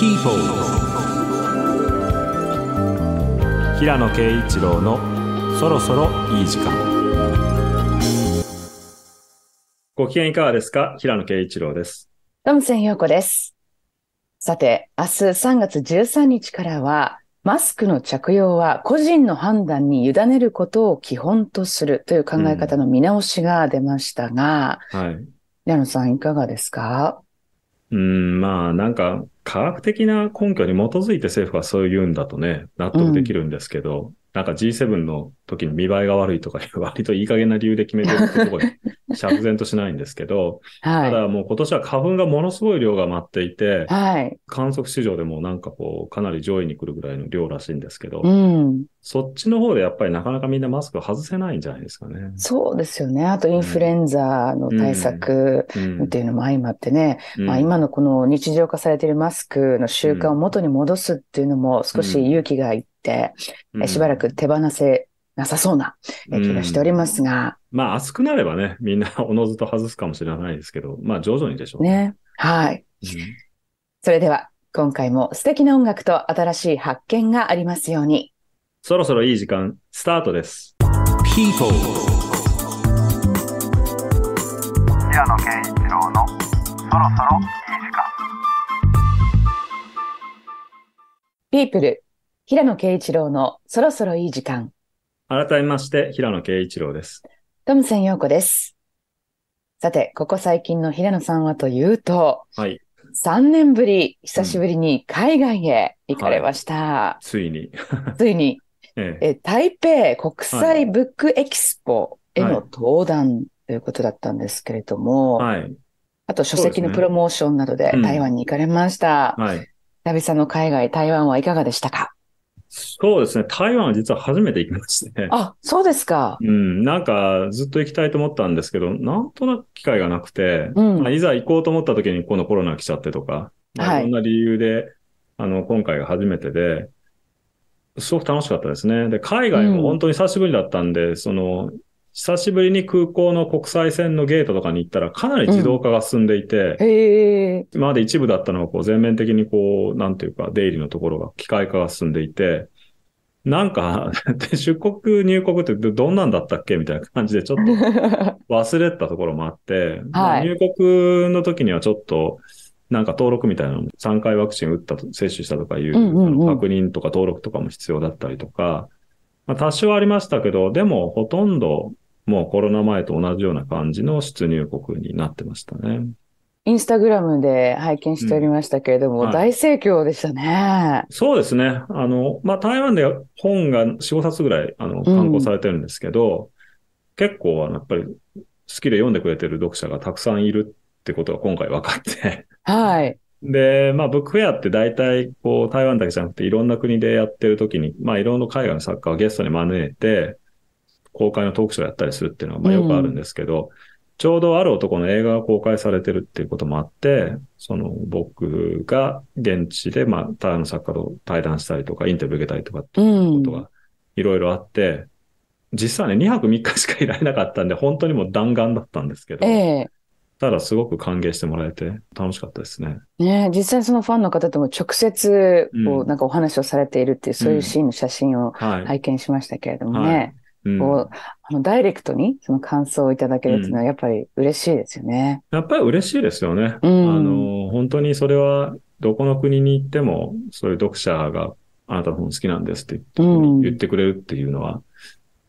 People 平野啓一郎のそろそろいい時間ご機嫌いかがですか平野啓一郎ですトムセン陽子ですさて明日三月十三日からはマスクの着用は個人の判断に委ねることを基本とするという考え方の見直しが出ましたが、うん、はい、平野さんいかがですかうん、まあなんか科学的な根拠に基づいて政府はそう言うんだとね、納得できるんですけど、なんか G7 の時に見栄えが悪いとか 割といい加減な理由で決めてるってとこに 釈然としないんですけど、はい、ただもう今年は花粉がものすごい量が舞っていて、はい、観測史上でもなんかこうかなり上位に来るぐらいの量らしいんですけど、うん、そっちの方でやっぱりなかなかみんなマスク外せないんじゃないですかね。そうですよね。あとインフルエンザの対策っていうのも相まってね、うんうん、まあ、今のこの日常化されているマスクの習慣を元に戻すっていうのも少し勇気がいって、、うん、しばらく手放せなさそうな気がしておりますが。うん、まあ、暑くなればね、みんなおのずと外すかもしれないですけど、まあ、徐々にでしょうね。ねはい。うん、それでは、今回も素敵な音楽と新しい発見がありますように。そろそろいい時間、スタートです。People 平野啓一郎のそろそろいい時間。People 平野啓一郎のそろそろいい時間。改めまして、平野啓一郎です。トムセン陽子です。さて、ここ最近の平野さんはというと、はい。3年ぶり、久しぶりに海外へ行かれました。うんはい、ついに。ついに。え台北国際ブックエキスポへの登壇ということだったんですけれども、はい、あと書籍のプロモーションなどで台湾に行かれました。ねうん、はい、久々の海外、台湾はいかがでしたかそうですね。台湾は実は初めて行きましたね。あ、そうですか。うん。なんか、ずっと行きたいと思ったんですけど、なんとなく機会がなくて、うん、まあ、いざ行こうと思った時にこのコロナ来ちゃってとか、まあ、いろんな理由で、はい、あの、今回が初めてで、すごく楽しかったですね。で、海外も本当に久しぶりだったんで、うん、その、久しぶりに空港の国際線のゲートとかに行ったら、かなり自動化が進んでいて、うん、今まで一部だったのがこう全面的にこう、なんていうか、出入りのところが機械化が進んでいて、なんか 出国入国ってどんなんだったっけみたいな感じでちょっと忘れたところもあって、はい、入国の時にはちょっと、なんか登録みたいなのも3回ワクチン打ったと、接種したとかいう、確認とか登録とかも必要だったりとか、まあ、多少ありましたけど、でもほとんどもうコロナ前と同じような感じの出入国になってましたね。インスタグラムで拝見しておりましたけれども、うんはい、大盛況でしたね。そうですね。あの、まあ、台湾で本が4、5冊ぐらい、あの、刊行されてるんですけど、うん、結構、あの、やっぱり好きで読んでくれてる読者がたくさんいるってことが今回分かってはい。で、まあ、ブックフェアって大体、こう、台湾だけじゃなくて、いろんな国でやってるときに、まあ、いろんな海外の作家をゲストに招いて、公開のトークショーやったりするっていうのはまあよくあるんですけど、うん、ちょうどある男の映画が公開されてるっていうこともあって、その僕が現地で、まあ、ただの作家と対談したりとか、インタビュー受けたりとかっていうことがいろいろあって、実はね、2泊3日しかいられなかったんで、本当にもう弾丸だったんですけど、えーただすごく歓迎してもらえて楽しかったですね。ね実際そのファンの方とも直接こう、うん、なんかお話をされているっていう、そういうシーンの写真を拝見しましたけれどもね。うんはい、こう、あのダイレクトにその感想をいただけるっていうのはやっぱり嬉しいですよね。やっぱり嬉しいですよね。うん、あの、本当にそれはどこの国に行っても、そういう読者があなたの本好きなんですって言ってくれるっていうのは、うん、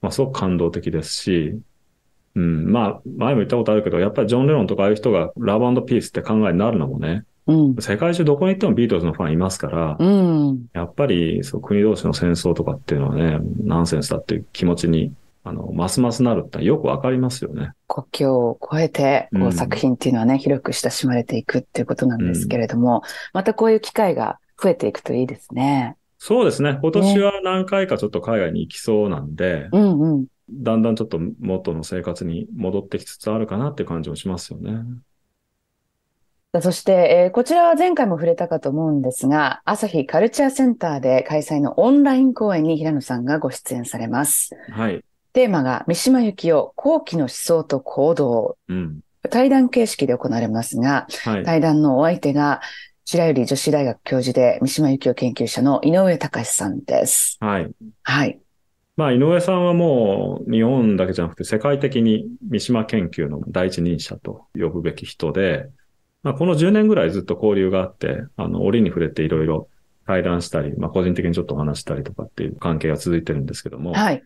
まあすごく感動的ですし、うん、まあ前も言ったことあるけど、やっぱりジョン・レノンとかああいう人がラブピースって考えになるのもね、うん、世界中どこに行ってもビートルズのファンいますから、うん、やっぱりそう国同士の戦争とかっていうのはね、ナンセンスだっていう気持ちに、あの、ますますなるってよくわかりますよね。国境を越えて、こう作品っていうのはね、うん、広く親しまれていくっていうことなんですけれども、またこういう機会が増えていくといいですね。そうですね。今年は何回かちょっと海外に行きそうなんで、ね、うんうん、だんだんちょっと元の生活に戻ってきつつあるかなって感じもしますよね。そして、えー、こちらは前回も触れたかと思うんですが、朝日カルチャーセンターで開催のオンライン公演に平野さんがご出演されます。はい。テーマが三島由紀夫後期の思想と行動。うん、対談形式で行われますが、はい、対談のお相手が白百合女子大学教授で三島由紀夫研究者の井上隆さんです。はい。はい。まあ、井上さんはもう日本だけじゃなくて世界的に三島研究の第一人者と呼ぶべき人で、まあ、この10年ぐらいずっと交流があって、あの、折に触れていろいろ対談したり、まあ、個人的にちょっとお話したりとかっていう関係が続いてるんですけども、はい。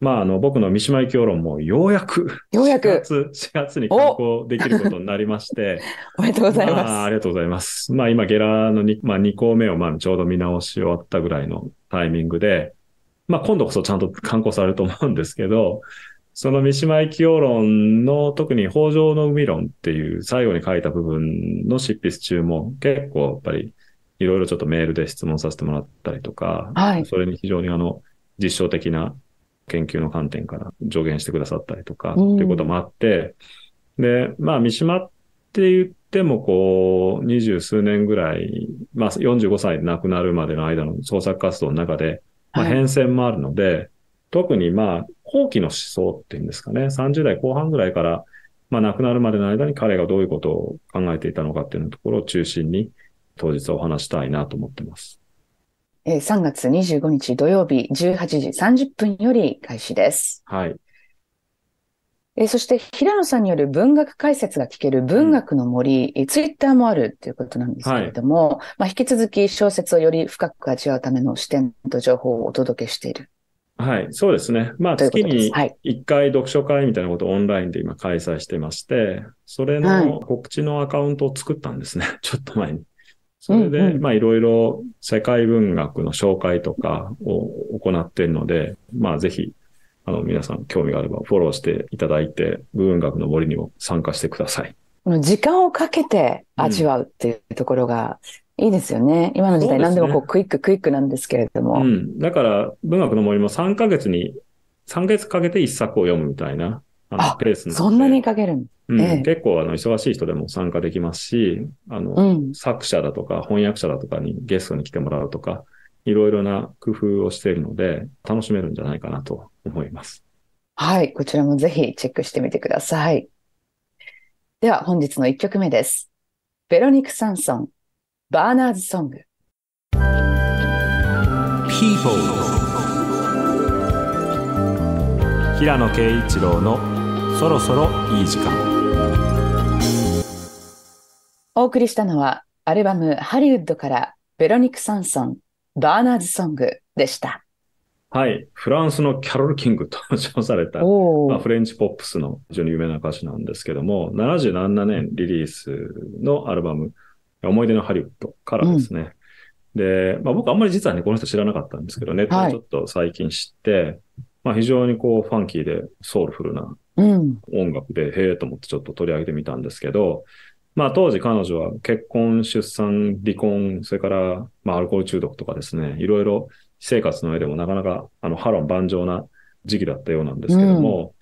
まあ、あの、僕の三島行き論もようやく、ようやく、4 月、4月に刊行できることになりまして、おめでとうございます、まあ。ありがとうございます。まあ、今、ゲラの 2,、まあ、2項目を、まあ、ちょうど見直し終わったぐらいのタイミングで、まあ、今度こそちゃんと刊行されると思うんですけど、その三島一興論の特に北条の海論っていう最後に書いた部分の執筆中も結構やっぱりいろいろちょっとメールで質問させてもらったりとか、はい、それに非常にあの実証的な研究の観点から助言してくださったりとかっていうこともあって、うん、で、まあ三島って言ってもこう二十数年ぐらい、まあ45歳で亡くなるまでの間の創作活動の中で、まあ、変遷もあるので、はい、特にまあ放棄の思想っていうんですかね、30代後半ぐらいから、まあ、亡くなるまでの間に彼がどういうことを考えていたのかっていうところを中心に、当日お話したいなと思ってます。え3月25日土曜日18時30分より開始です。はい。えそして平野さんによる文学解説が聞ける文学の森、うん、ツイッターもあるということなんですけれども、はい、まあ、引き続き小説をより深く味わうための視点と情報をお届けしているはい、そうですね。まあ、月に1回読書会みたいなことをオンラインで今開催してまして、それの告知のアカウントを作ったんですね。はい、ちょっと前に。それで、うんうん、まあ、いろいろ世界文学の紹介とかを行っているので、まあ、ぜひ、あの、皆さん興味があればフォローしていただいて、文学の森にも参加してください。時間をかけて味わうっていうところが、いいですよね。今の時代、何でもこうクイッククイックなんですけれども。ね、うん。だから、文学の森も3ヶ月に、3ヶ月かけて1作を読むみたいな、あのペースなそんなにかけるんうん結構あの忙しい人でも参加できますし、あの、うん、作者だとか翻訳者だとかにゲストに来てもらうとか、いろいろな工夫をしているので、楽しめるんじゃないかなと思います。はい、こちらもぜひチェックしてみてください。では本日の1曲目です。ベロニク・サンソン、バーナーズソング。People 平野啓一郎のそろそろいい時間お送りしたのはアルバムハリウッドからベロニク・サンソンバーナーズソングでした。はい。フランスのキャロル・キングと称された、まあ、フレンチポップスの非常に有名な歌手なんですけども、77年リリースのアルバム、思い出のハリウッドからですね。で、まあ、僕あんまり実はね、この人知らなかったんですけど、ネットをちょっと最近知って、はい、まあ、非常にこう、ファンキーでソウルフルな音楽で、うん、へえと思ってちょっと取り上げてみたんですけど、まあ、当時彼女は結婚、出産、離婚、それから、まあ、アルコール中毒とかですね、いろいろ生活の上でもなかなか、あの、波乱万丈な時期だったようなんですけども、うん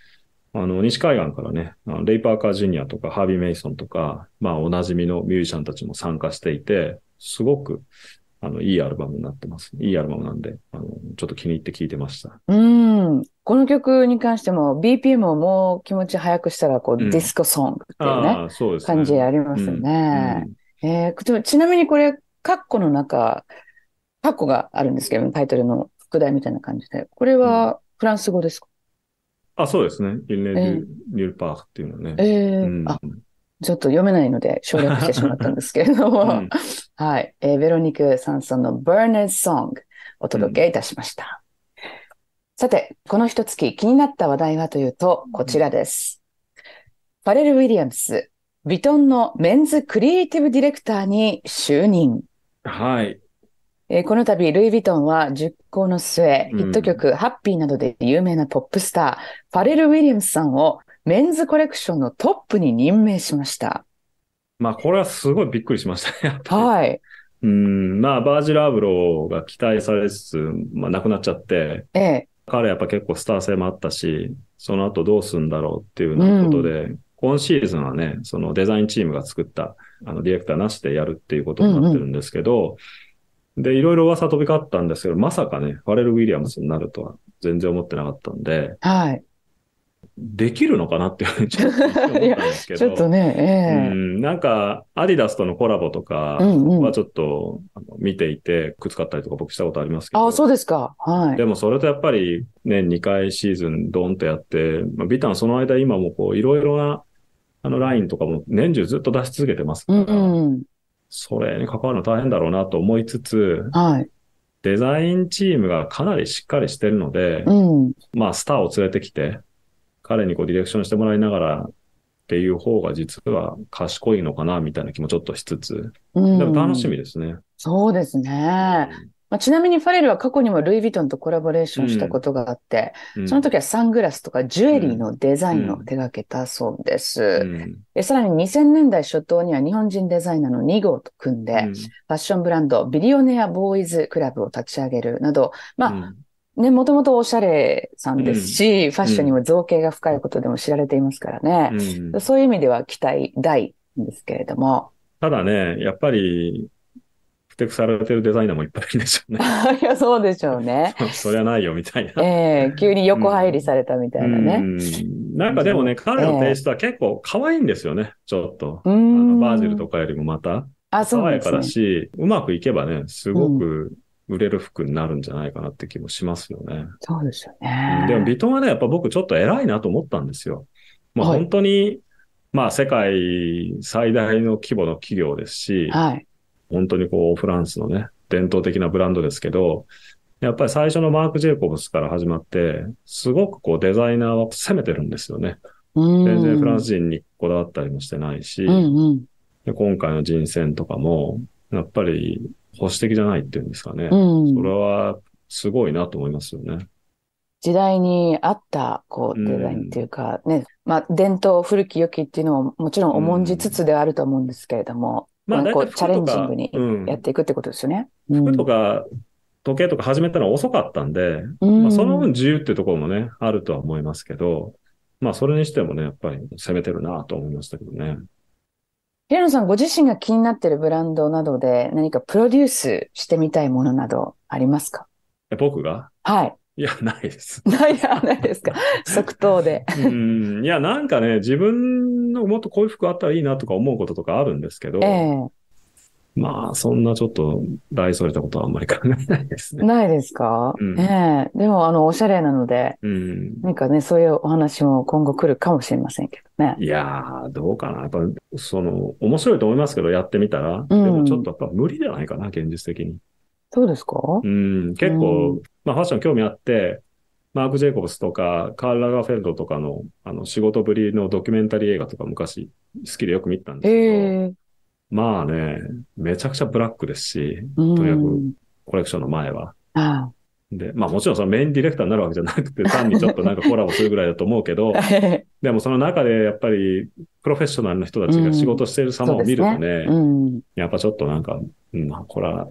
あの、西海岸からね、レイ・パーカー・ジュニアとかハービー・メイソンとか、まあ、おなじみのミュージシャンたちも参加していて、すごく、あの、いいアルバムになってます。いいアルバムなんで、あの、ちょっと気に入って聴いてました。うん。この曲に関しても、BPM をもう気持ち早くしたら、こう、うん、ディスコソングっていうね、そうですね感じありますね。うんうん、えー、ちなみにこれ、カッコの中、カッコがあるんですけど、タイトルの副題みたいな感じで、これはフランス語ですか、あ、そうですね。イルネ・デュルパーっていうのね。えー、うん、あちょっと読めないので省略してしまったんですけれども、うん、はい、えー、ベロニク・サンソンの Burners Song お届けいたしました。うん、さて、この一月気になった話題はというと、こちらです。パレル・ウィリアムス、ヴィトンのメンズクリエイティブディレクターに就任。はい。えー、この度、ルイ・ヴィトンは10校の末、ヒット曲、ハッピーなどで有名なポップスター、ファレル・ウィリアムスさんをメンズコレクションのトップに任命しました。まあ、これはすごいびっくりしましたね。はい。うん、まあ、バージル・アブローが期待されつつ、まあ、亡くなっちゃって、ええ、彼やっぱ結構スター性もあったし、その後どうすんだろうっていうようなことで、うん、今シーズンはね、そのデザインチームが作った、あの、ディレクターなしでやるっていうことになってるんですけど、うんうんで、いろいろ噂飛び交ったんですけど、まさかね、ファレル・ウィリアムスになるとは全然思ってなかったんで、はい。できるのかなって言われちゃったんですけど。ちょっとね、えー、うん。なんか、アディダスとのコラボとかはちょっと、うんうん、見ていて、くっつかったりとか僕したことありますけど。あ、そうですか。はい。でもそれとやっぱり、ね、2回シーズンドンとやって、まあ、ビタンその間今もこう、いろいろな、あのラインとかも年中ずっと出し続けてますから、うんうん、それに関わるの大変だろうなと思いつつ、はい、デザインチームがかなりしっかりしてるので、うん、まあ、スターを連れてきて、彼にこうディレクションしてもらいながらっていう方が実は賢いのかなみたいな気もちょっとしつつ、うん、でも楽しみですね。そうですね。まあ、ちなみにファレルは過去にもルイ・ヴィトンとコラボレーションしたことがあって、うん、その時はサングラスとかジュエリーのデザインを手掛けたそうです、うんうん、さらに2000年代初頭には日本人デザイナーの2号と組んで、ファッションブランドビリオネア・ボーイズ・クラブを立ち上げるなど、まあ、ね、もともとおしゃれさんですし、うん、ファッションにも造形が深いことでも知られていますからね。うん、そういう意味では期待大ですけれども。ただね、やっぱりてくされてるデザイナーもいっぱいいるでしょうね。いや、そうでしょうね。そりゃないよ、みたいな。ええー、急に横入りされたみたいなね。うん、なんかでもね、彼のテイストは結構可愛いんですよね、ちょっと。あのバージルとかよりもまた。あ、そう爽やかだし、ううまくいけばね、すごく売れる服になるんじゃないかなって気もしますよね。うん、そうですよね。でも、ビトンはね、やっぱ僕ちょっと偉いなと思ったんですよ。まあ、本当に、はい、まあ、世界最大の規模の企業ですし、はい、本当にこう、フランスのね、伝統的なブランドですけど、やっぱり最初のマーク・ジェイコブスから始まって、すごくこうデザイナーは攻めてるんですよね。全然フランス人にこだわったりもしてないし、うんうん、で今回の人選とかも、やっぱり保守的じゃないっていうんですかね。うん、それはすごいなと思いますよね。時代に合った、こう、デザインっていうか、ね、まあ、伝統、古き良きっていうのをもちろん重んじつつであると思うんですけれども、まあ、こうチャレンジングにやっていくってことですよね。うん、服とか時計とか始めたのは遅かったんで、うん、まあ、その分自由っていうところもね、あるとは思いますけど、まあ、それにしてもね、やっぱり攻めてるなと思いましたけどね。平野さん、ご自身が気になってるブランドなどで何かプロデュースしてみたいものなどありますか僕がはい。いや、ないです。ない、ないですか。即答で。うん。いや、なんかね、自分のもっとこういう服あったらいいなとか思うこととかあるんですけど、ええ、まあ、そんなちょっと大それたことはあんまり考えないですね。ないですか、うん、ええでも、あの、おしゃれなので、うん、なんかね、そういうお話も今後来るかもしれませんけどね。いやー、どうかな。やっぱ、その、面白いと思いますけど、やってみたら。でも、ちょっとやっぱ無理じゃないかな、現実的に。そうですかうん、結構、まあファッション興味あって、マーク・ジェイコブスとか、カール・ラガーフェルドとかの、あの、仕事ぶりのドキュメンタリー映画とか昔、好きでよく見たんですけど、えー、まあね、めちゃくちゃブラックですし、とにかくコレクションの前は。で、まあもちろんそのメインディレクターになるわけじゃなくて、単にちょっとなんかコラボするぐらいだと思うけど、でもその中でやっぱりプロフェッショナルの人たちが仕事している様を見るとね、うんねうん、やっぱちょっとなんか、うん、これは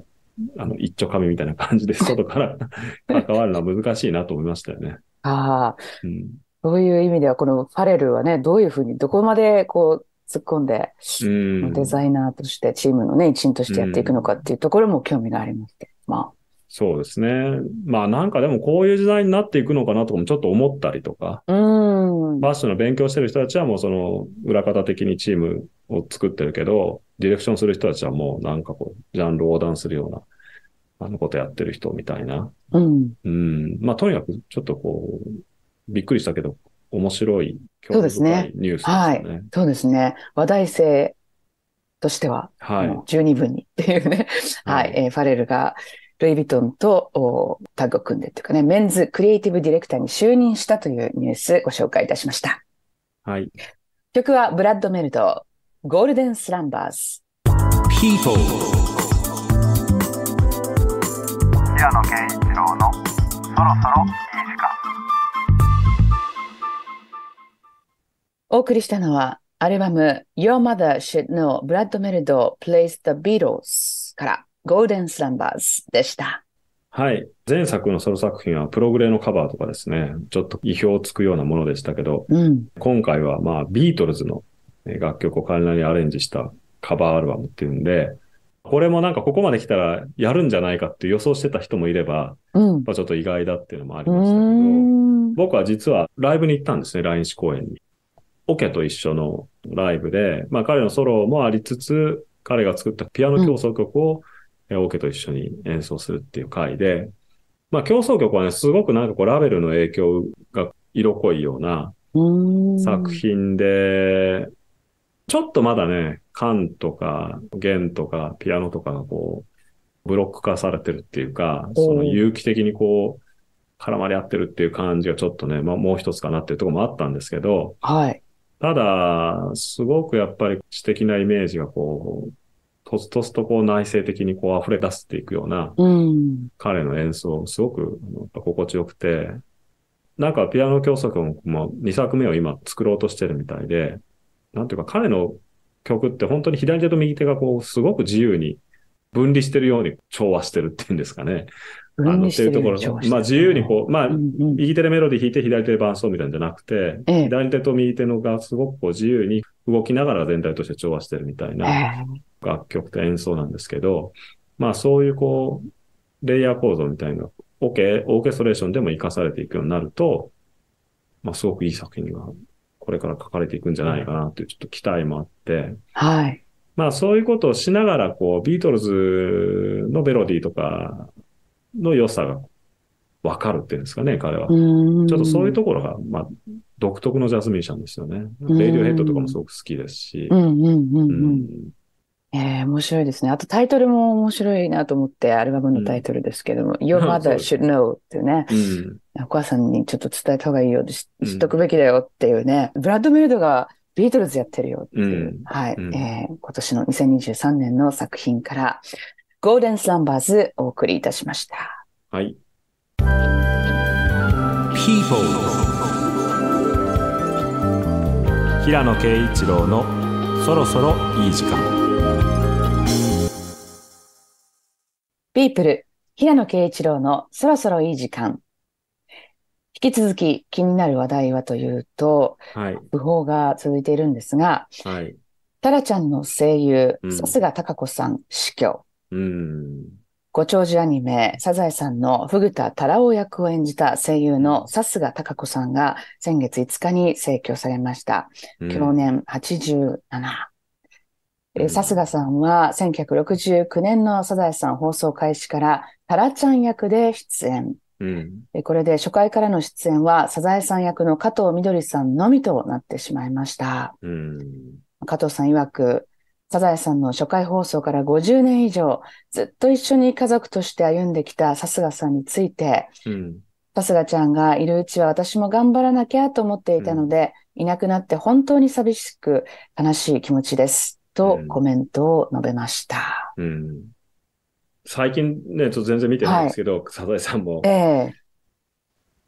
あの、一丁紙みたいな感じで外から 関わるのは難しいなと思いましたよね。ああ、うん、そういう意味では、このファレルはね、どういうふうに、どこまでこう、突っ込んで、うん、デザイナーとして、チームのね、一員としてやっていくのかっていうところも興味がありまして、まあ。そうですね。まあなんかでもこういう時代になっていくのかなとかもちょっと思ったりとか、うん、バッシュの勉強してる人たちはもうその裏方的にチームを作ってるけど、ディレクションする人たちはもうなんかこう、ジャンル横断するような、あのことやってる人みたいな。うん。うん。まあ、とにかくちょっとこう、びっくりしたけど、面白い、そうですね。ニュースですね。はい。そうですね。話題性としては、はい、十二分にっていうね。はい、はい、えー、ファレルが、ルイ・ヴィトンとタッグを組んでっていうかね、メンズクリエイティブディレクターに就任したというニュースご紹介いたしました。はい。曲はブラッド・メルド、ゴールデンスランバーズ。People 平野健一郎のそろそろいい時間お送りしたのはアルバム Your Mother Should Know ブラッドメルド Plays the Beatles からゴールデンスランバーズでした。はい。前作のソロ作品はプログレのカバーとかですね、ちょっと意表をつくようなものでしたけど、うん、今回はまあビートルズの楽曲を彼らにアレンジしたカバーアルバムっていうんで、これもなんかここまで来たらやるんじゃないかって予想してた人もいれば、うん、ちょっと意外だっていうのもありましたけど、僕は実はライブに行ったんですね、来日公演に。オケと一緒のライブで、まあ彼のソロもありつつ、彼が作ったピアノ競争曲を、うん、オケと一緒に演奏するっていう回で、まあ競争曲はね、すごくなんかこうラベルの影響が色濃いような作品で、ちょっとまだね、缶とか弦とかピアノとかがこう、ブロック化されてるっていうか、その有機的にこう、絡まり合ってるっていう感じがちょっとね、まあ、もう一つかなっていうところもあったんですけど、はい。ただ、すごくやっぱり知的なイメージがこう、とつとつとこう内省的にこう溢れ出していくような、彼の演奏、すごく心地よくて、なんかピアノ教則も、2作目を今作ろうとしてるみたいで、なんていうか彼の曲って本当に左手と右手がこう、すごく自由に分離してるように調和してるっていうんですかね。あの、っていうところ、まあ自由にこう、まあ、右手でメロディ弾いて左手で伴奏みたいなんじゃなくて、左手と右手のがすごくこう自由に動きながら全体として調和してるみたいな楽曲と演奏なんですけど、まあそういうこう、レイヤー構造みたいな、オーケー、オーケストレーションでも活かされていくようになると、まあすごくいい作品がこれから書かれていくんじゃないかなというちょっと期待もあって、はい。まあそういうことをしながら、こう、ビートルズのメロディーとかの良さがわかるっていうんですかね、彼は。ちょっとそういうところが、まあ、独特のジャスミンシャンですよね。レイディオヘッドとかもすごく好きですし。うんうんうんうん、うんええ面白いですね。あとタイトルも面白いなと思って、アルバムのタイトルですけども、Your Mother Should Know っていうね、うん、お母さんにちょっと伝えた方がいいよ、知っとくべきだよっていうね、ブラッド・ミルドがビートルズやってるよっていう、はい、え今年の2023年の作品から、ゴールデン・スランバーズお送りいたしました。はい。People 平野啓一郎のそろそろいい時間。ピープル、平野啓一郎のそろそろいい時間。引き続き気になる話題はというと、はい、不法が続いているんですが、はい、タラちゃんの声優、さすが貴子さん死去。うん、ご長寿アニメ、サザエさんのフグタ・タラオ役を演じた声優のさすが貴子さんが先月5日に逝去されました。去年87。さすがさんは1969年のサザエさん放送開始からタラちゃん役で出演。うん、これで初回からの出演はサザエさん役の加藤みどりさんのみとなってしまいました。うん、加藤さん曰く、サザエさんの初回放送から50年以上、ずっと一緒に家族として歩んできたさすがさんについて、さす春日ちゃんがいるうちは私も頑張らなきゃと思っていたので、うん、いなくなって本当に寂しく悲しい気持ちです。とコメントを述べました。うん、最近ね、ちょっと全然見てないんですけど、はい、サザエさんも。ええー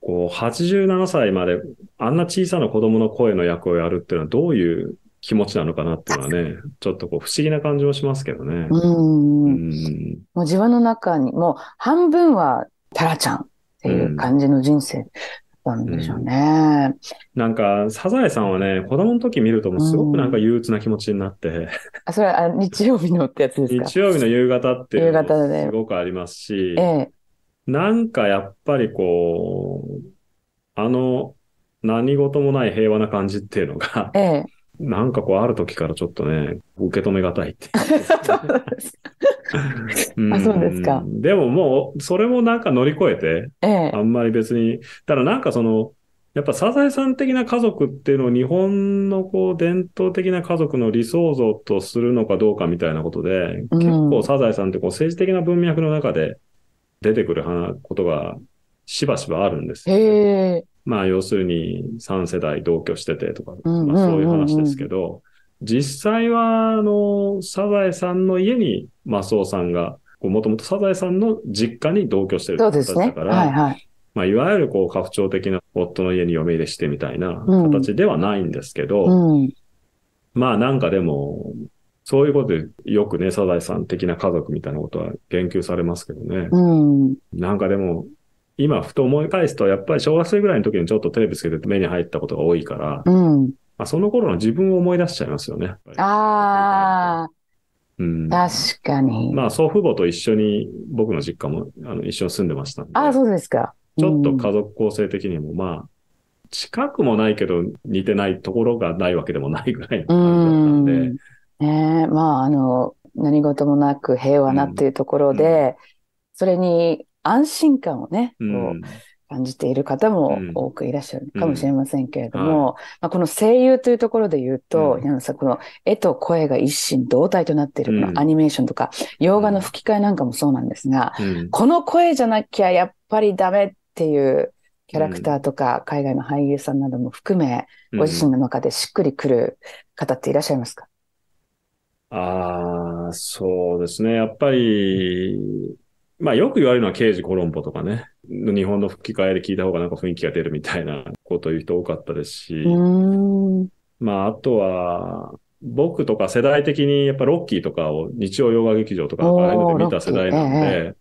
こう、87歳まであんな小さな子供の声の役をやるっていうのはどういう気持ちなのかなっていうのはね、ちょっとこう不思議な感じもしますけどね。うんうん。もう自分の中に、もう半分はタラちゃんっていう感じの人生。うん、ったんでしょうね。うん、なんか、サザエさんはね、子供の時見るともすごくなんか憂鬱な気持ちになって。うん、あ、それは日曜日のってやつですか日曜日の夕方っていうのもすごくありますし、ね、ええ、なんかやっぱりこう、あの、何事もない平和な感じっていうのが、ええ、なんかこうある時からちょっとね、受け止めがたいっていう。そうです あ、そうですか。でももう、それもなんか乗り越えて、ええ、あんまり別に、ただなんかその、やっぱサザエさん的な家族っていうのを日本のこう伝統的な家族の理想像とするのかどうかみたいなことで、うん、結構サザエさんってこう政治的な文脈の中で出てくることがしばしばあるんですよ、ね。まあ要するに3世代同居しててとか、まあ、そういう話ですけど、実際は、あの、サザエさんの家にマスオさんが、もともとサザエさんの実家に同居してるって形だから、ねはいはい、まあ、いわゆるこう、家父長的な夫の家に嫁入れしてみたいな形ではないんですけど、うんうん、まあなんかでも、そういうことでよくね、サザエさん的な家族みたいなことは言及されますけどね。うん、なんかでも、今ふと思い返すと、やっぱり小学生ぐらいの時にちょっとテレビつけて目に入ったことが多いから、うん、まあ、その頃の自分を思い出しちゃいますよね。ああ。うん、確かに。まあ、祖父母と一緒に、僕の実家もあの一緒に住んでましたんで。ああ、そうですか。ちょっと家族構成的にも、まあ、近くもないけど、似てないところがないわけでもないぐらいの感じだったんで。うん、ねえ、まあ、あの、何事もなく平和なっていうところで、うん、それに安心感をね、こう感じている方も多くいらっしゃるかもしれませんけれども、うんうんはい、まあ、この声優というところで言うと、うん、さんさこの絵と声が一心同体となっているこのアニメーションとか、洋画の吹き替えなんかもそうなんですが、この声じゃなきゃやっぱりダメっていうキャラクターとか、海外の俳優さんなども含め、ご自身の中でしっくりくる方っていらっしゃいますかああ、そうですね。やっぱり、まあよく言われるのは刑事コロンボとかね、日本の吹き替えで聞いた方がなんか雰囲気が出るみたいなこと言う人多かったですし、まああとは、僕とか世代的にやっぱロッキーとかを日曜洋画劇場とかああいうので見た世代なんで、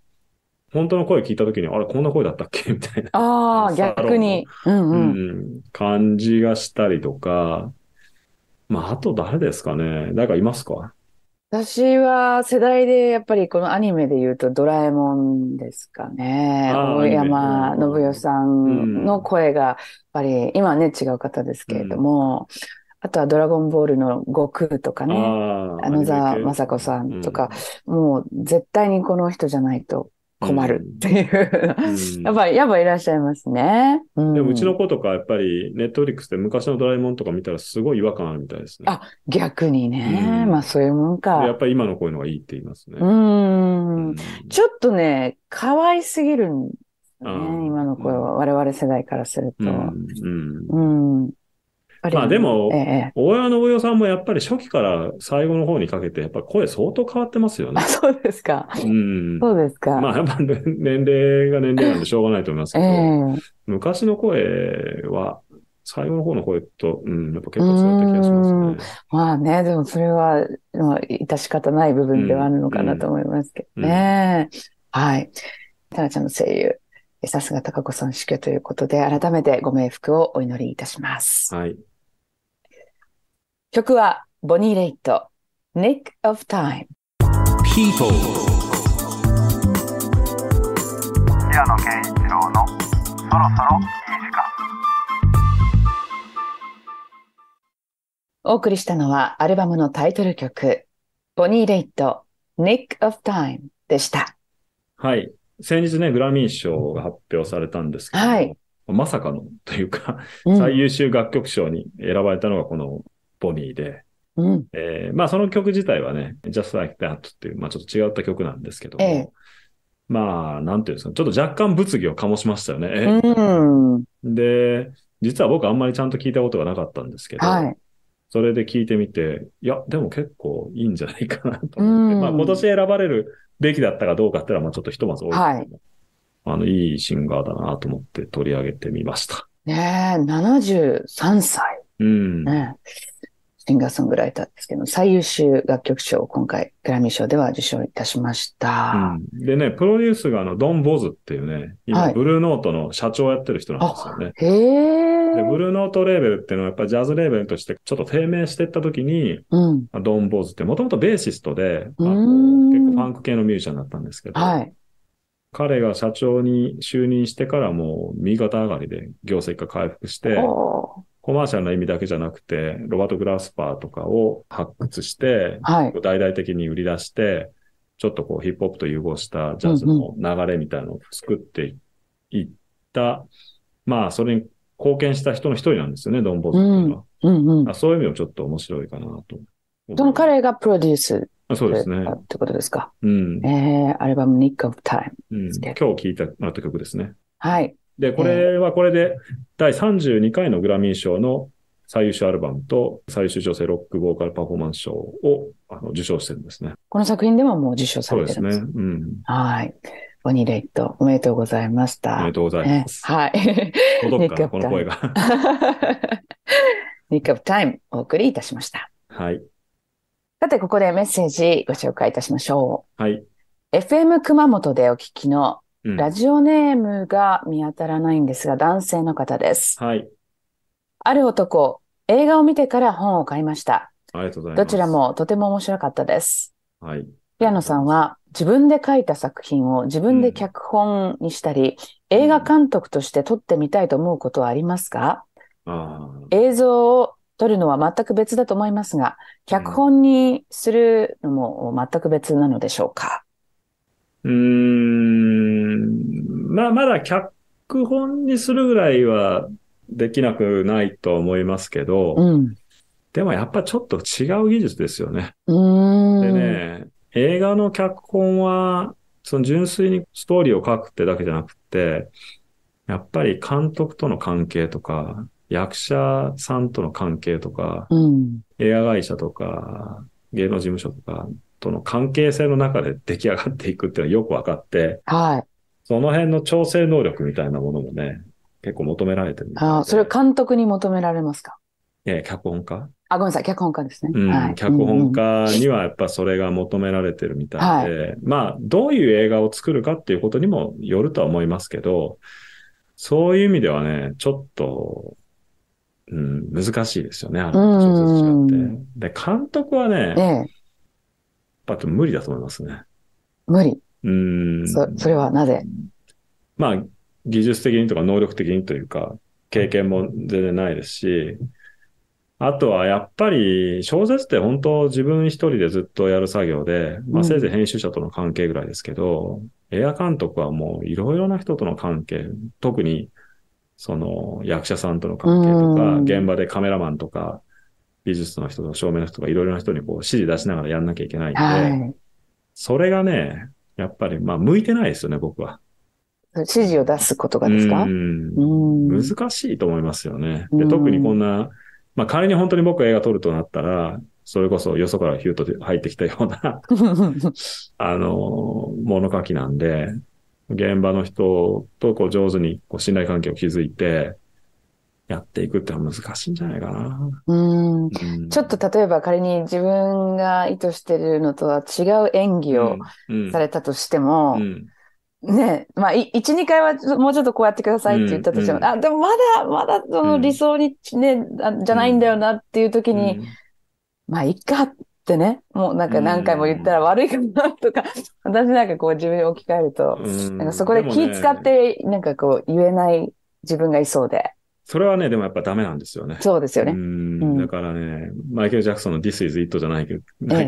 本当の声聞いた時に、あれ、こんな声だったっけみたいな。ああ、逆に、うんうん。うん。感じがしたりとか、まあ、あと誰ですかね誰かいますか私は世代でやっぱりこのアニメで言うとドラえもんですかね。大山信代さんの声がやっぱり、今ね違う方ですけれども、うん、あとはドラゴンボールの悟空とかね、あ野沢雅子さんとか、うん、もう絶対にこの人じゃないと困るっていう、うん、やっぱり、やっぱいらっしゃいますね。うん、でもうちの子とかやっぱりネットフリックスで昔のドラえもんとか見たらすごい違和感あるみたいですね。あ、逆にね。うん、まあそういうもんか。やっぱり今の声の方がいいって言いますね。うん,、ちょっとね、可愛すぎるんね、今の子は我々世代からすると。うん。あまあでも、大山信代さんもやっぱり初期から最後の方にかけて、やっぱ声相当変わってますよね。そうですか。うん。そうですか。まあやっぱ年齢が年齢なんでしょうがないと思いますけど、えー、昔の声は、最後の方の声と、うん、やっぱ結構そうった気がしますね。まあね、でもそれは、まあ、致し方ない部分ではあるのかなと思いますけどね。はい。タラちゃんの声優。さすが高子さん死去ということで、改めてご冥福をお祈りいたします。はい。曲はボニー・レイト、Nick of Time。People 平野健一郎のそろそろいい時間。お送りしたのはアルバムのタイトル曲、ボニー・レイト、Nick of Time でした。はい。先日ね、グラミー賞が発表されたんですけど、はい、まさかのというか、最優秀楽曲賞に選ばれたのがこのポニーで、うん、えー、まあ、その曲自体はね、Just Like That っていう、まあ、ちょっと違った曲なんですけども、ええ、まあ、なんていうんですか、ちょっと若干物議を醸しましたよね。うん、で、実は僕あんまりちゃんと聞いたことがなかったんですけど、はい、それで聞いてみて、いや、でも結構いいんじゃないかなと思って、まあ、今年選ばれるべきだったかどうかっていうのは、まあ、ちょっとひとまず多いて、はい、あの、いいシンガーだなと思って取り上げてみました。ねえ、73歳。うん。ねシンガーソングライターですけど、最優秀楽曲賞を今回、グラミー賞では受賞いたしました。うん、でね、プロデュースがあの、ドン・ボズっていうね、今、はい、ブルーノートの社長をやってる人なんですよね。へで、ブルーノートレーベルっていうのはやっぱジャズレーベルとしてちょっと低迷していった時に、うん、ドン・ボズってもともとベーシストで、あの結構ファンク系のミュージシャンだったんですけど、はい、彼が社長に就任してからもう右肩上がりで業績が回復して、コマーシャルな意味だけじゃなくて、ロバート・グラスパーとかを発掘して、はい、大々的に売り出して、ちょっとこうヒップホップと融合したジャズの流れみたいなのを作っていった、うんうん、まあ、それに貢献した人の一人なんですよね、ドン・ボスっていうのは。うんうん、そういう意味もちょっと面白いかなと。でも彼がプロデュースそうですね。ってことですか。うん。えー、アルバム Nick of Time、うん、今日聴いた曲ですね。はい。で、これはこれで、第32回のグラミー賞の最優秀アルバムと最優秀女性ロックボーカルパフォーマンス賞をあの受賞してるんですね。この作品でももう受賞されてるんですね。うん、はい。オニレイト、おめでとうございました。おめでとうございます。はい。届くかこの声が。ニックアップタイム、お送りいたしました。はい。さて、ここでメッセージご紹介いたしましょう。はい。FM 熊本でお聞きのラジオネームが見当たらないんですが、男性の方です。はい。ある男、映画を見てから本を買いました。ありがとうございます。どちらもとても面白かったです。はい。平野さんは自分で書いた作品を自分で脚本にしたり、うん、映画監督として撮ってみたいと思うことはありますか、うん、映像を撮るのは全く別だと思いますが、脚本にするのも全く別なのでしょうかうーん。まあ、まだ脚本にするぐらいはできなくないと思いますけど、うん、でもやっぱちょっと違う技術ですよね。でね、映画の脚本は、その純粋にストーリーを書くってだけじゃなくて、やっぱり監督との関係とか、役者さんとの関係とか、うん、映画会社とか、芸能事務所とかとの関係性の中で出来上がっていくっていうのはよく分かって、はい、その辺の調整能力みたいなものもね、結構求められてるああ、それ監督に求められますかいや、脚本家あ、ごめんなさい、脚本家ですね。うん、脚本家にはやっぱそれが求められてるみたいで、まあ、どういう映画を作るかっていうことにもよるとは思いますけど、そういう意味ではね、ちょっと、うん、難しいですよね、あの、小説家って。で、監督はね、ええ、やっぱ無理だと思いますね。無理。うんそそれはなぜまあ、技術的にとか能力的にというか、経験も全然ないですし、あとはやっぱり小説って本当自分一人でずっとやる作業で、まあせいぜい編集者との関係ぐらいですけど、うん、監督はもういろいろな人との関係、特にその役者さんとの関係とか、現場でカメラマンとか、美術の人と照明の人とかいろいろな人にこう指示出しながらやんなきゃいけないんで、はい、それがね、やっぱり、まあ、向いてないですよね、僕は。指示を出すことがですか難しいと思いますよね。で特にこんな、まあ、仮に本当に僕が映画撮るとなったら、それこそよそからヒューと入ってきたような あの、物書きなんで、現場の人とこう上手にこう信頼関係を築いて、やっていくってのは難しいんじゃないかな。うんうん、ちょっと例えば仮に自分が意図してるのとは違う演技をされたとしても、うんうんねまあ、一、二回はもうちょっとこうやってくださいって言ったとしても、うんうん、あ、でもまだ、まだその理想にね、うん、じゃないんだよなっていう時に、うん、まあ、いっかってね、もうなんか何回も言ったら悪いかなとか、うん、私なんかこう自分に置き換えると、なんかそこで気使って、なんかこう言えない自分がいそうで。それはね、でもやっぱダメなんですよね。そうですよね。だからね、マイケル・ジャクソンの This is It じゃないけ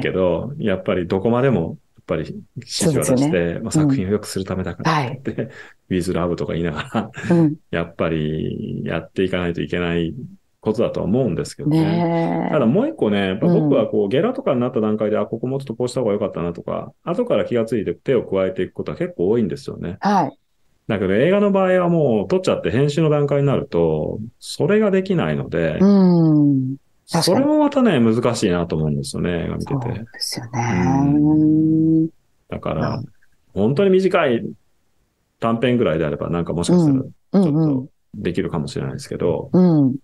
けど、ええ、やっぱりどこまでも、やっぱり指示を出して、ね、まあ、作品を良くするためだからって、うん With Love とか言いながら、やっぱりやっていかないといけないことだとは思うんですけどね。ねただもう一個ね、僕はこう、ゲラとかになった段階で、あ、ここもちょっとこうした方が良かったなとか、後から気がついて手を加えていくことは結構多いんですよね。はい。だけど映画の場合はもう撮っちゃって編集の段階になると、それができないので、うんそれもまたね、難しいなと思うんですよね、映画見てて。そうですよね。うん、だから、うん、本当に短い短編ぐらいであれば、なんかもしかしたら、ちょっとできるかもしれないですけど、うんうん、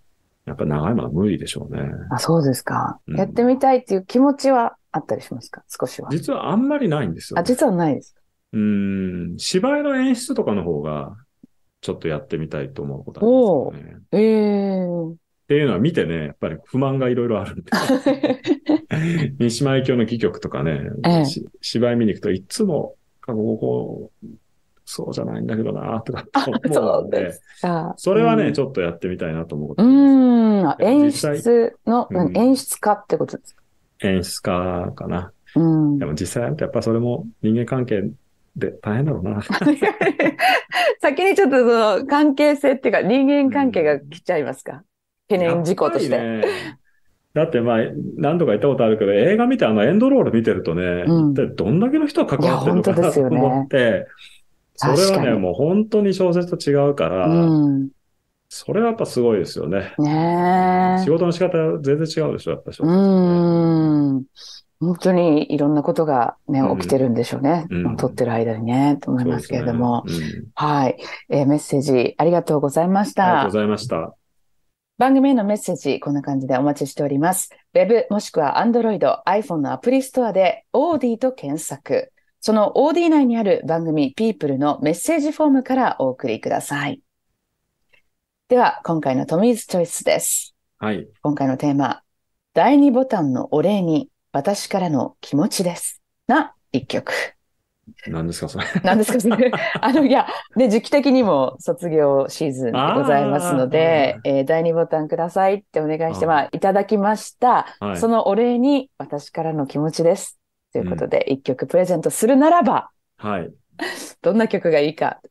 やっぱ長いものは無理でしょうね。あ、そうですか、うん、やってみたいっていう気持ちはあったりしますか少しは。実はあんまりないんですよ、ね、あ、実はないです。うん、芝居の演出とかの方が、ちょっとやってみたいと思うことありますね。ええー、っていうのは見てね、やっぱり不満がいろいろあるんで。三島由紀夫の戯曲とかね、えー、芝居見に行くといつも、ここ、そうじゃないんだけどな、とか思うので、それはね、うん、ちょっとやってみたいなと思うことうん、演出の、うん、演出家ってことですか演出家かな。うん、でも実際やっぱそれも人間関係で、大変だろうな。先にちょっとその関係性っていうか、人間関係が来ちゃいますか、うん、懸念事項として。ね、だってまあ、何度か言ったことあるけど、映画見てあのエンドロール見てるとね、うん、でどんだけの人が関わってるのかなと思って、ね、それはね、もう本当に小説と違うから、うん、それはやっぱすごいですよね。ね仕事の仕方全然違うでしょ、やっぱ小説、ね。うん。本当にいろんなことがね、起きてるんでしょうね。うん、撮ってる間にね、と思いますけれども。ねうん、はい、えー、メッセージありがとうございました。ありがとうございました。番組へのメッセージ、こんな感じでお待ちしております。Web もしくは Android、iPhone のアプリストアで OD と検索。その OD 内にある番組 People のメッセージフォームからお送りください。では、今回のトミーズチョイスです。はい。今回のテーマ、第2ボタンのお礼に私からの気持ちです。な一曲。何ですかそれ。何ですかそれ。あの、いや、ね、時期的にも卒業シーズンでございますので、えー、第2ボタンくださいってお願いして、まあ、いただきました。はい、そのお礼に、私からの気持ちです。ということで、一、うん、曲プレゼントするならば、はい。どんな曲がいいか、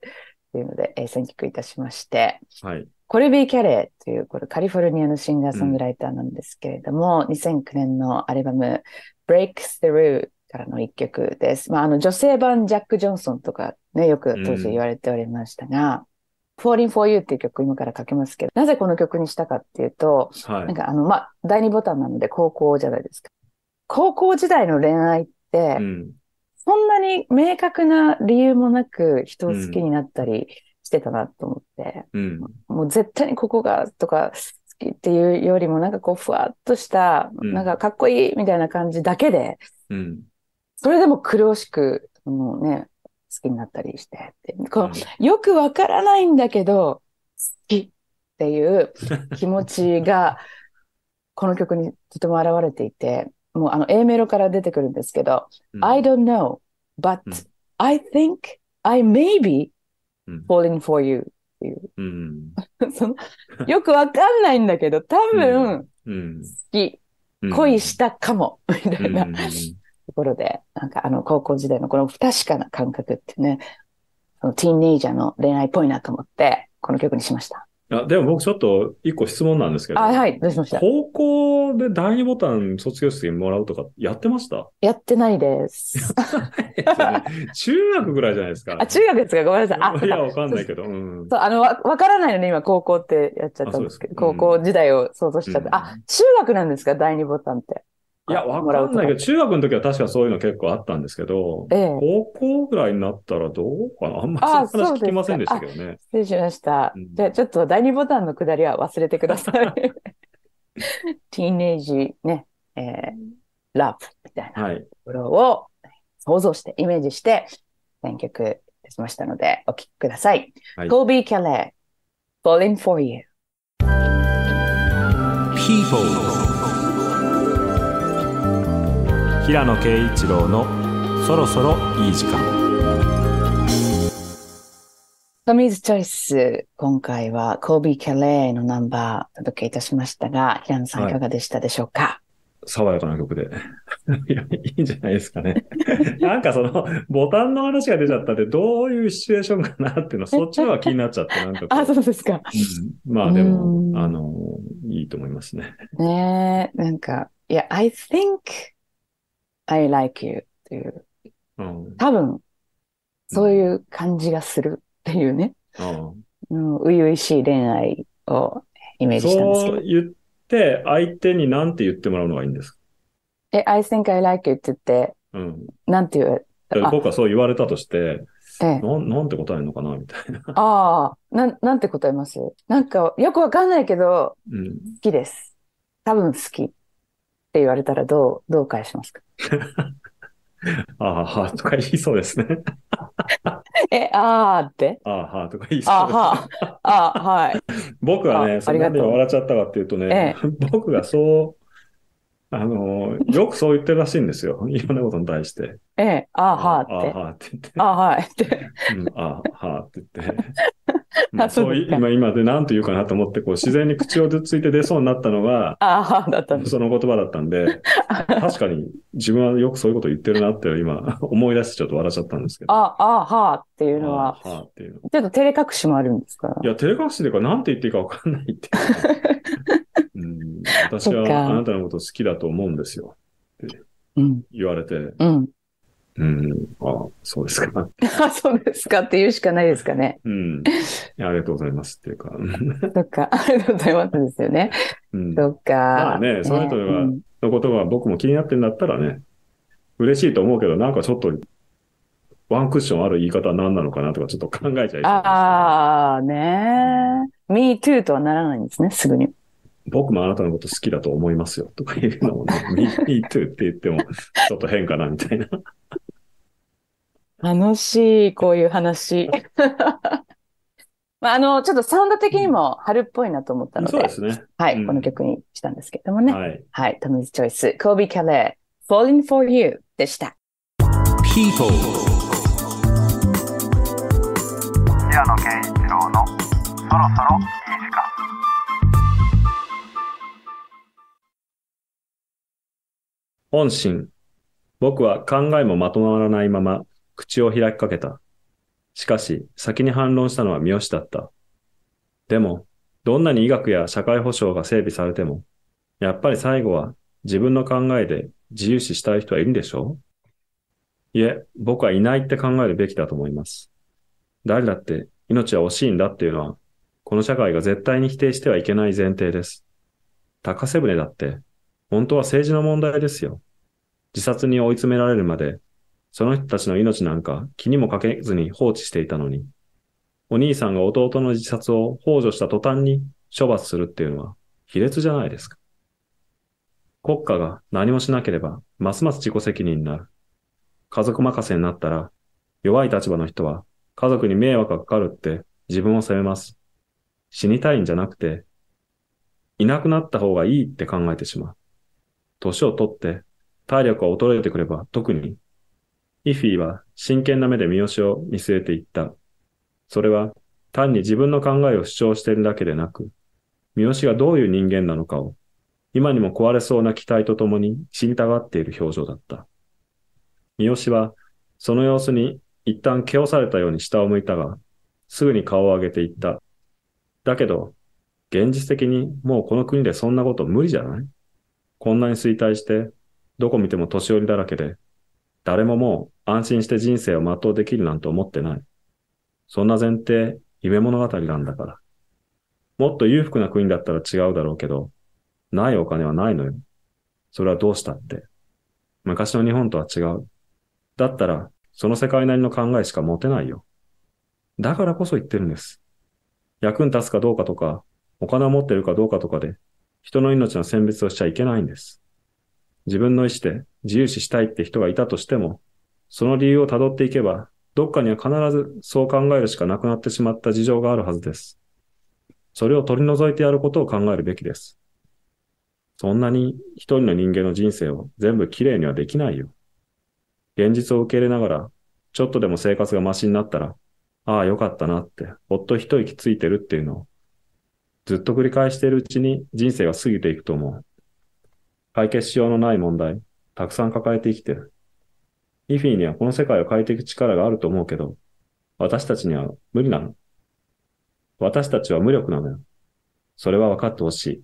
というので、えー、選曲いたしまして、はい。コルビー・キャレーという、これカリフォルニアのシンガーソングライターなんですけれども、うん、2009年のアルバム b r e a k Through からの一曲です。まあ、あの女性版ジャック・ジョンソンとかね、よく当時言われておりましたが、うん、Falling for You っていう曲今から書けますけど、なぜこの曲にしたかっていうと、はい、なんかあの、まあ、第二ボタンなので高校じゃないですか。高校時代の恋愛って、うん、そんなに明確な理由もなく人を好きになったり、してたなと思って、うん、もう絶対にここがとか好きっていうよりもなんかこうふわっとした、うん、なんかかっこいいみたいな感じだけで、うん、それでも苦しくもうね好きになったりしてこうよくわからないんだけど好きっていう 気持ちがこの曲にとても現れていて、もうあの A メロから出てくるんですけど、うん、I don't know, but、うん、I think I maybe falling for you っていう。うん、そのよくわかんないんだけど、多分、うん、好き、恋したかも、みたいな、ところで、なんかあの高校時代のこの不確かな感覚ってね、そのティーンネイジャーの恋愛っぽいなと思って、この曲にしました。あでも僕ちょっと一個質問なんですけど。あ、はい、どうしました高校で第二ボタン卒業式もらうとかやってましたやってないです。中学ぐらいじゃないですか。あ、中学ですかごめんなさい。あいや、わかんないけど。うん、そう、あの、わからないのね、今高校ってやっちゃったんですけど、高校時代を想像しちゃって。うん、あ、中学なんですか第二ボタンって。いや、わかんないけど、中学の時は確かそういうの結構あったんですけど、ええ、高校ぐらいになったらどうかなあんまりそういう話聞きませんでしたけどね。失礼しました。うん、じゃあちょっと第2ボタンのくだりは忘れてください。ティーネーイジね、えー、ラップみたいなところを想像して、イメージして選曲しましたので、お聴きください。はい、コービー・キャレー、Falling for You。People 平野啓一郎のそろそろいい時間トミーズチョイス今回はコービー・キャレーのナンバーお届けいたしましたが平野さん、い、かがでしたでしょうか爽やかな曲で。いいんじゃないですかね。なんかその、ボタンの話が出ちゃったって、どういうシチュエーションかなっていうの、そっちは気になっちゃって、なんか。あ、そうですか。うん、まあでも、あの、いいと思いますね。ねえ、なんか、いや、I think I like you っていう、うん、多分、そういう感じがするっていうね、うん、初々しい恋愛をイメージしたんですけど。そう言って、相手に何て言ってもらうのがいいんですかえ、I think I like you って言って、うん、なんて言う僕はそう言われたとして、ええ、ななんて答えるのかなみたいな。ああ、ななんて答えますなんか、よくわかんないけど、うん、好きです。多分好きって言われたらどう、どう返しますか ああ、とか言いそうですね。え、ああって。ああ、はとか言いそうです、ね。ああ、はい。僕はね、それなに笑っちゃったかっていうとね、ええ、僕がそう、あの、よくそう言ってるらしいんですよ。いろんなことに対して。ええ、ああ、はあって。ああ、はあって言って。ああ、はいって。うん、ああ、はあって言って。まあ、そう今、今で何と言うかなと思って、こう、自然に口をついて出そうになったのは、ああ、だったその言葉だったんで、確かに自分はよくそういうこと言ってるなって今、思い出してちょっと笑っちゃったんですけど。ああ、あはあっていうのは、はあっていうちょっと照れ隠しもあるんですかいや、照れ隠しでか、何て言っていいか分かんないっていう うん。私はあなたのこと好きだと思うんですよ。って言われて、うん、うん、あそうですか。あ そうですかって言うしかないですかね。うん。ありがとうございますっていうか。そっか、ありがとうございますですよね。うん、そっか。まあね、その人が、のことが僕も気になってんだったらね、うん、嬉しいと思うけど、なんかちょっと、ワンクッションある言い方は何なのかなとかちょっと考えちゃいそう、ね、ああ、ねえ。うん、me too とはならないんですね、すぐに。僕もあなたのこと好きだと思いますよ とかいうのもね、me too って言っても、ちょっと変かなみたいな。楽しい、こういう話。まあ、あの、ちょっとサウンド的にも春っぽいなと思ったので、そうですね。はい、うん、この曲にしたんですけれどもね。はい。はい、トミズチョイス、コービー・キャレー、Falling for You でした。People 平野啓一郎のそろそろ本心。僕は考えもまとまらないまま口を開きかけた。しかし、先に反論したのは三好だった。でも、どんなに医学や社会保障が整備されても、やっぱり最後は自分の考えで自由視したい人はいるんでしょういえ、僕はいないって考えるべきだと思います。誰だって命は惜しいんだっていうのは、この社会が絶対に否定してはいけない前提です。高瀬船だって本当は政治の問題ですよ。自殺に追い詰められるまで、その人たちの命なんか気にもかけずに放置していたのに、お兄さんが弟の自殺を幇助した途端に処罰するっていうのは卑劣じゃないですか。国家が何もしなければ、ますます自己責任になる。家族任せになったら、弱い立場の人は家族に迷惑がかかるって自分を責めます。死にたいんじゃなくて、いなくなった方がいいって考えてしまう。年をとって体力は衰えてくれば特に、イフィーは真剣な目で三好を見据えていった。それは単に自分の考えを主張しているだけでなく、三好がどういう人間なのかを、今にも壊れそうな期待とともに知りたがっている表情だった。三好は、その様子に一旦毛をされたように下を向いたが、すぐに顔を上げていった。だけど、現実的にもうこの国でそんなこと無理じゃないこんなに衰退して、どこ見ても年寄りだらけで、誰ももう安心して人生を全うできるなんて思ってない。そんな前提、夢物語なんだから。もっと裕福な国だったら違うだろうけど、ないお金はないのよ。それはどうしたって。昔の日本とは違う。だったら、その世界なりの考えしか持てないよ。だからこそ言ってるんです。役に立つかどうかとか、お金を持ってるかどうかとかで人の命の選別をしちゃいけないんです。自分の意志で自由視したいって人がいたとしても、その理由を辿っていけば、どっかには必ずそう考えるしかなくなってしまった事情があるはずです。それを取り除いてやることを考えるべきです。そんなに一人の人間の人生を全部きれいにはできないよ。現実を受け入れながら、ちょっとでも生活がマシになったら、ああよかったなって、ほっと一息ついてるっていうのをずっと繰り返しているうちに人生が過ぎていくと思う。解決しようのない問題、たくさん抱えて生きてる。イフィーにはこの世界を変えていく力があると思うけど、私たちには無理なの。私たちは無力なのよ。それは分かってほしい。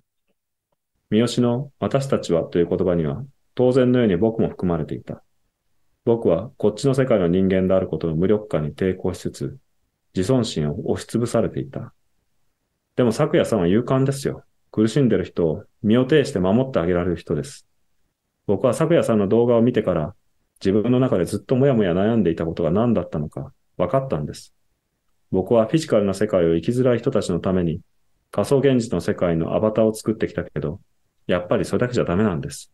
三好の私たちはという言葉には当然のように僕も含まれていた。僕はこっちの世界の人間であることの無力感に抵抗しつつ、自尊心を押しつぶされていた。でも昨夜さんは勇敢ですよ。苦しんでる人を身を挺して守ってあげられる人です。僕は昨夜さんの動画を見てから、自分の中でずっともやもや悩んでいたことが何だったのか分かったんです。僕はフィジカルな世界を生きづらい人たちのために、仮想現実の世界のアバターを作ってきたけど、やっぱりそれだけじゃダメなんです。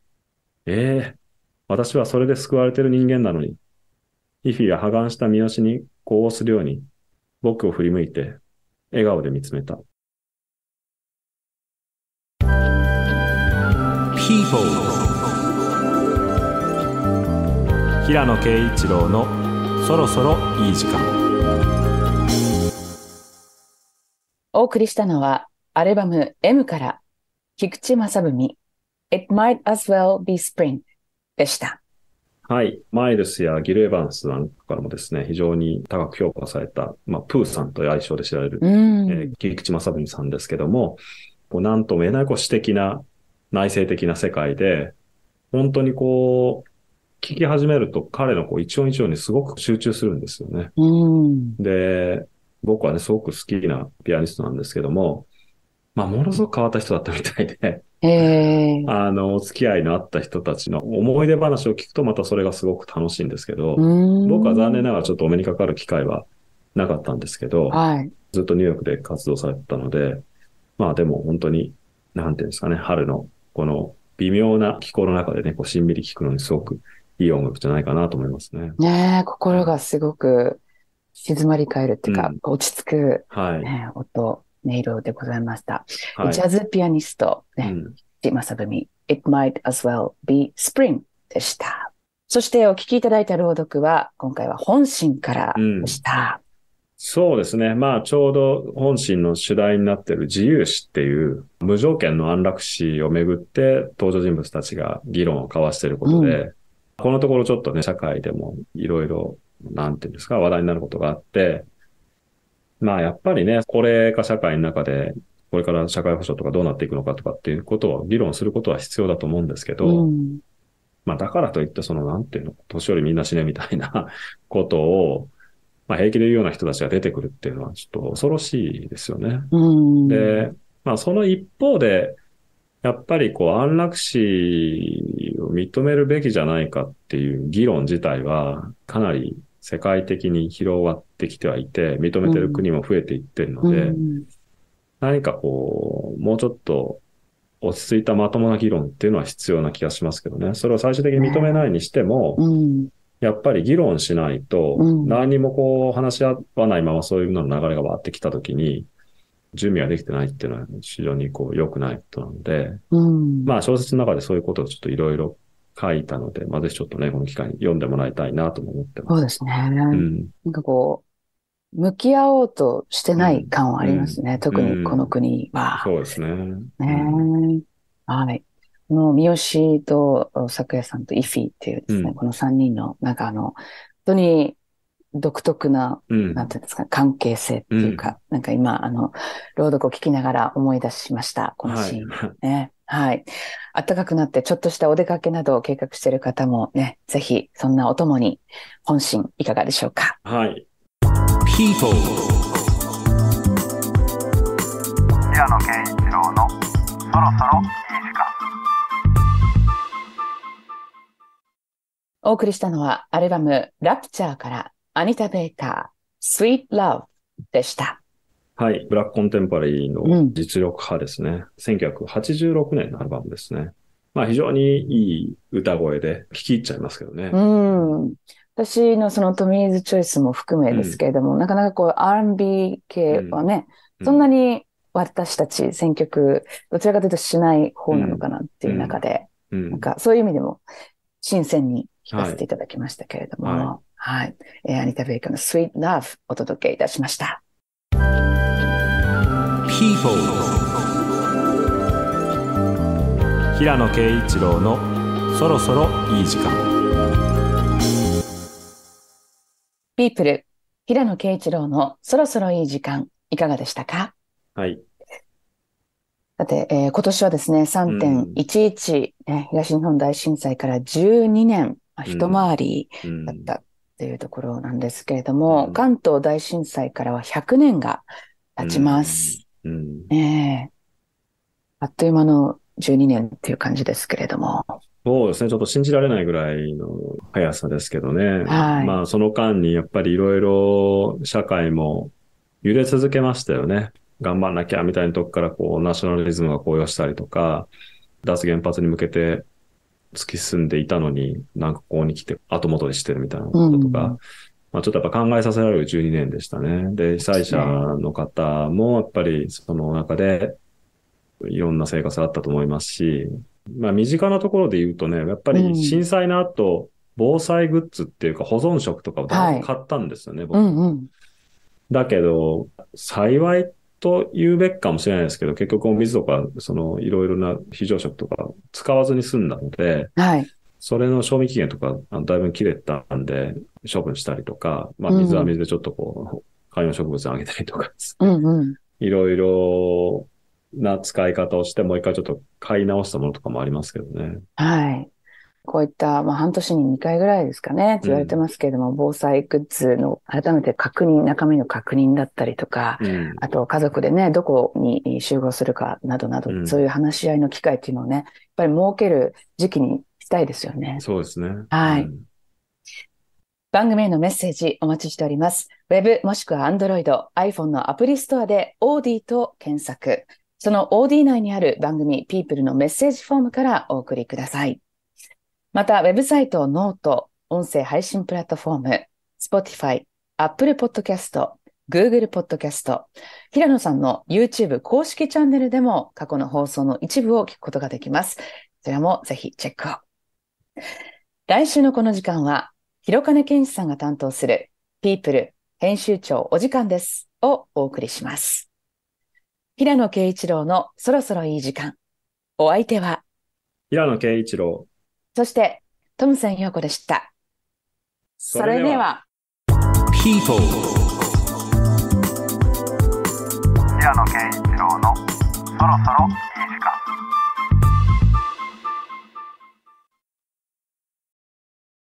ええー、私はそれで救われてる人間なのに、イフィ破顔した三好に呼応するように、僕を振り向いて、笑顔で見つめた。ソ平野啓一郎のそろそろいい時間お送りしたのはアルバム M から菊池正文 It might as well be spring でしたはい。マイルスやギル・エヴァンスなんかからもですね、非常に高く評価された、まあ、プーさんという愛称で知られる、うん、えー、菊池正文さんですけども、こうなんとも言えないこう詩的な内省的な世界で、本当にこう、聞き始めると彼のこう一音一音にすごく集中するんですよね。で、僕はね、すごく好きなピアニストなんですけども、まあ、ものすごく変わった人だったみたいで、え あの、お付き合いのあった人たちの思い出話を聞くとまたそれがすごく楽しいんですけど、僕は残念ながらちょっとお目にかかる機会はなかったんですけど、はい、ずっとニューヨークで活動されてたので、まあでも本当に、なんていうんですかね、春のこの微妙な気候の中でね、こうしんみり聞くのにすごくいい音楽じゃないかなと思いますね。ねえ、心がすごく静まり返るっていうか、うん、落ち着く、はいね、音、音色でございました。はい、ジャズピアニスト、ね、うん、正文、It might as well be spring でした。そしてお聴きいただいた朗読は、今回は本心からでした。うんそうですね。まあ、ちょうど本心の主題になっている自由史っていう無条件の安楽死をめぐって登場人物たちが議論を交わしていることで、うん、このところちょっとね、社会でもいろいろ、なんていうんですか、話題になることがあって、まあ、やっぱりね、高齢化社会の中で、これから社会保障とかどうなっていくのかとかっていうことを議論することは必要だと思うんですけど、うんまあ、だからといって、その、なんていうの、年寄りみんな死ねみたいな ことを、まあ、平気で言うような人たちが出てくるっていうのはちょっと恐ろしいですよね。で、まあ、その一方で、やっぱりこう安楽死を認めるべきじゃないかっていう議論自体はかなり世界的に広がってきてはいて、認めてる国も増えていってるので、うん、何かこう、もうちょっと落ち着いたまともな議論っていうのは必要な気がしますけどね。それを最終的に認めないにしても、うん、やっぱり議論しないと、何もこう話し合わないままそういうのの流れがわってきたときに、準備ができてないっていうのは非常にこう良くないことなので、うん、まあ小説の中でそういうことをちょっといろいろ書いたので、まあぜひちょっとね、この機会に読んでもらいたいなと思ってます。そうですね。うん、なんかこう、向き合おうとしてない感はありますね。うん、特にこの国は。そうですね。ねはい。の三好と咲夜さんとイフィっていうですね、うん、この3人の、なんかあの、本当に独特な、うん、なんていうんですか、関係性っていうか、うん、なんか今、あの、朗読を聞きながら思い出しました、このシーン、はい、ね。はい。暖かくなってちょっとしたお出かけなどを計画している方もね、ぜひそんなお供に本心いかがでしょうか。はい。People 平野健一郎のそろそろお送りしたのはアルバムラプチャーからアニタ・ベーカー、Sweet Love でした。はい。ブラックコンテンポラリーの実力派ですね。うん、1986年のアルバムですね。まあ非常にいい歌声で聴き入っちゃいますけどね。うん。私のそのトミーズチョイスも含めですけれども、うん、なかなかこう R&B 系はね、うん、そんなに私たち選曲、どちらかというとしない方なのかなっていう中で、なんかそういう意味でも新鮮に聞かせていただきましたけれども、はいはい、えー、アニタ・ベイクの Sweet Love お届けいたしました。People. 平野啓一郎のそろそろいい時間。ピープル、平野啓一郎のそろそろいい時間いかがでしたか。はい。さて、えー、今年はですね、3.11、ね、東日本大震災から12年まあ、一回りだったっていうところなんですけれども、うん、関東大震災からは100年が経ちます。うんうん、えあっという間の12年っていう感じですけれども。そうですね。ちょっと信じられないぐらいの速さですけどね。はい、まあ、その間にやっぱりいろいろ社会も揺れ続けましたよね。頑張んなきゃみたいなとこからこう、ナショナリズムが高揚したりとか、脱原発に向けて突き進んでいたのに、なんかここに来て後戻りしてるみたいなこととか、うん、まあ、ちょっとやっぱ考えさせられる12年でしたね。で、被災者の方もやっぱりその中でいろんな生活あったと思いますし、まあ身近なところで言うとね、やっぱり震災の後、防災グッズっていうか保存食とかを買ったんですよね、はい、僕、うんうん。だけど、幸いと言うべきかもしれないですけど、結局お水とか、そのいろいろな非常食とか使わずに済んだので、はい。それの賞味期限とか、あのだいぶ切れたんで、処分したりとか、まあ水は水でちょっとこう、観葉植物あげたりとかうんうん。いろいろな使い方をして、もう一回ちょっと買い直したものとかもありますけどね。はい。こういった、まあ、半年に2回ぐらいですかね、っ言われてますけれども、うん、防災グッズの改めて確認、中身の確認だったりとか、うん、あと家族でね、どこに集合するかなどなど、うん、そういう話し合いの機会っていうのをね、やっぱり設ける時期にしたいですよね。そうですね。はい。番組へのメッセージお待ちしております。ウェブもしくは Android、iPhone のアプリストアで OD と検索。その OD 内にある番組 People のメッセージフォームからお送りください。また、ウェブサイト、ノート、音声配信プラットフォーム、Spotify、Apple Podcast、Google Podcast、平野さんの YouTube 公式チャンネルでも過去の放送の一部を聞くことができます。こちらもぜひチェックを。来週のこの時間は、広金健志さんが担当する People 編集長お時間ですをお送りします。平野啓一郎のそろそろいい時間。お相手は、平野啓一郎。そして、トムさン陽子でした。それでは。p ー o p 平野健一郎のそろそろ